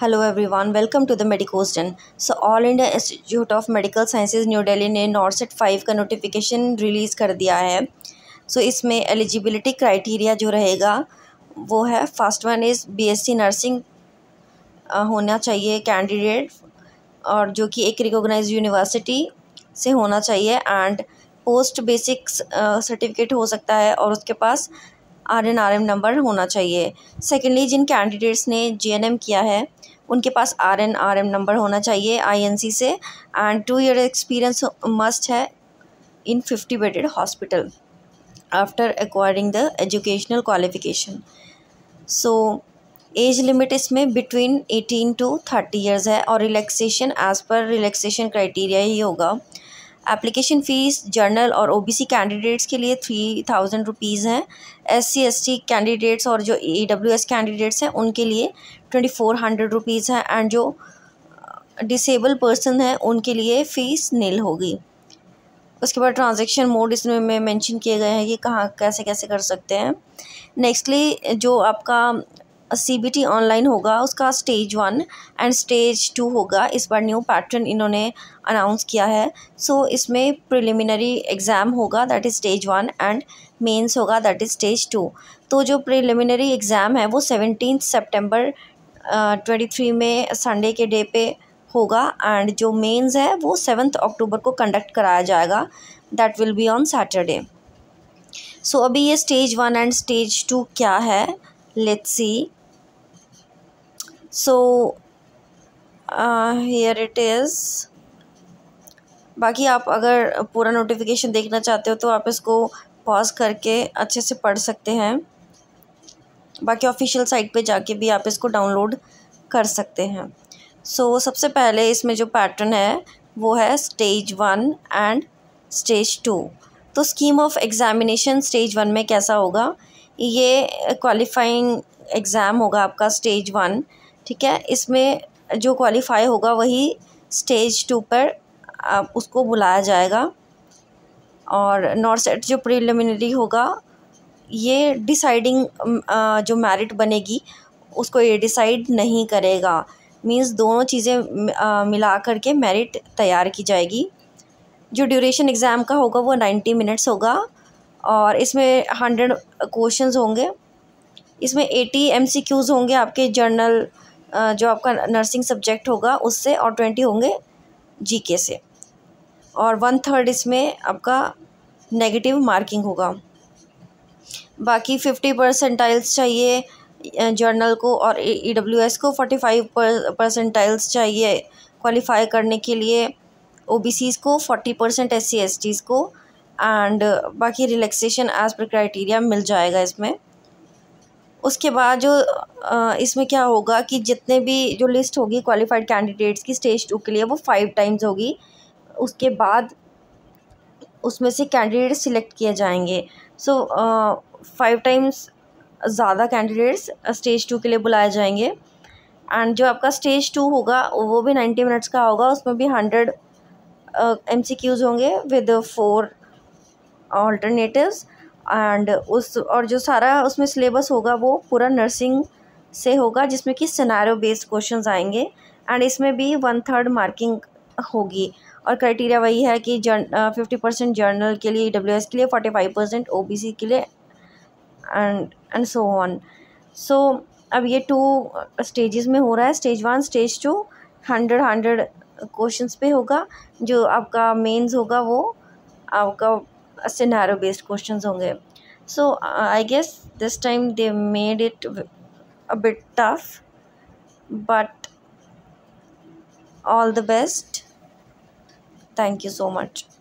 hello everyone welcome to the मेडिकोस्टन so all India institute of medical sciences new Delhi ने NORCET five का notification release कर दिया है सो so, इसमें एलिजिबिलिटी क्राइटेरिया जो रहेगा वो है first one is BSc nursing होना चाहिए कैंडिडेट और जो कि एक रिकोगनाइज यूनिवर्सिटी से होना चाहिए एंड पोस्ट बेसिक सर्टिफिकेट हो सकता है और उसके पास आर नंबर होना चाहिए सेकेंडली जिन कैंडिडेट्स ने एम किया है उनके पास R N R M number होना चाहिए आईएनसी से and two year experience must है in fifty bedded hospital after acquiring the educational qualification so age limit इसमें between eighteen to thirty years है और रिलैक्सेशन एज़ पर रिलैक्सेशन क्राइटेरिया ही होगा एप्लीकेशन फ़ीस जर्नल और ओबीसी कैंडिडेट्स के लिए थ्री थाउजेंड रुपीज़ हैं एससी एसटी कैंडिडेट्स और जो ईडब्ल्यूएस कैंडिडेट्स हैं उनके लिए ट्वेंटी फोर हंड्रेड रुपीज़ हैं एंड जो डिसेबल पर्सन हैं उनके लिए फ़ीस नील होगी उसके बाद ट्रांजेक्शन मोड इसमें में मेंशन किए गए हैं कि कहाँ कैसे कैसे कर सकते हैं नेक्स्टली जो आपका सी बी टी ऑनलाइन होगा उसका stage one and stage two होगा इस बार न्यू पैटर्न इन्होंने अनाउंस किया है सो so, इसमें प्रिलिमिनरी एग्ज़ाम होगा that is stage one and mains होगा दैट इज़ स्टेज टू तो जो प्रिलिमिनरी एग्ज़ाम है वो सेवनटीन सितंबर ट्वेंटी थ्री में संडे के डे पे होगा एंड जो मेंस है वो सेवन्थ अक्टूबर को कंडक्ट कराया जाएगा that will be on Saturday so अभी ये stage one and stage two क्या है let's see so here it is बाकी आप अगर पूरा नोटिफिकेशन देखना चाहते हो तो आप इसको पॉज करके अच्छे से पढ़ सकते हैं बाकी ऑफिशियल साइट पे जाके भी आप इसको डाउनलोड कर सकते हैं सो so, सबसे पहले इसमें जो पैटर्न है वो है stage one and stage two तो scheme of examination stage one में कैसा होगा ये क्वालिफाइंग एग्ज़ाम होगा आपका स्टेज वन ठीक है इसमें जो क्वालिफाई होगा वही स्टेज टू पर उसको बुलाया जाएगा और नॉर्थ सेट जो प्रिलिमिनरी होगा ये डिसाइडिंग जो मेरिट बनेगी उसको ये डिसाइड नहीं करेगा मींस दोनों चीज़ें मिला कर के मेरिट तैयार की जाएगी जो ड्यूरेशन एग्ज़ाम का होगा वो नाइन्टी मिनट्स होगा और इसमें हंड्रेड क्वेश्चंस होंगे इसमें एटी एमसीक्यूज़ होंगे आपके जर्नल जो आपका नर्सिंग सब्जेक्ट होगा उससे और ट्वेंटी होंगे जीके से और वन थर्ड इसमें आपका नेगेटिव मार्किंग होगा बाकी फिफ्टी परसेंटाइल्स चाहिए जर्नल को और ई डब्ल्यू एस को फोर्टी फाइव परसेंटाइल्स चाहिए क्वालिफाई करने के लिए ओ बी सीज़ को forty percent S C S Ts को एंड बाकी रिलैक्सेशन एज पर क्राइटेरिया मिल जाएगा इसमें उसके बाद जो इसमें क्या होगा कि जितने भी जो लिस्ट होगी क्वालिफाइड कैंडिडेट्स की स्टेज टू के लिए वो फाइव टाइम्स होगी उसके बाद उसमें से कैंडिडेट सिलेक्ट किए जाएंगे सो फाइव टाइम्स ज़्यादा कैंडिडेट्स स्टेज टू के लिए बुलाए जाएंगे एंड जो आपका स्टेज टू होगा वो भी नाइन्टी मिनट्स का होगा उसमें भी हंड्रेड एम सी क्यूज़ होंगे विद फोर ऑल्टरनेटिवस एंड उस और जो सारा उसमें सिलेबस होगा वो पूरा नर्सिंग से होगा जिसमें कि सिनारो बेस्ड क्वेश्चन आएंगे एंड इसमें भी वन थर्ड मार्किंग होगी और क्राइटेरिया वही है कि जर्न फिफ्टी परसेंट जर्नल के लिए डब्ल्यू e के लिए फोर्टी फाइव परसेंट ओ के लिए and and so on so अब ये टू स्टेजेस में हो रहा है stage one stage two hundred hundred questions पे होगा जो आपका मेंस होगा वो आपका सिनारो बेस्ड क्वेश्चन होंगे so I guess this time they made it a bit tough but all the best thank you so much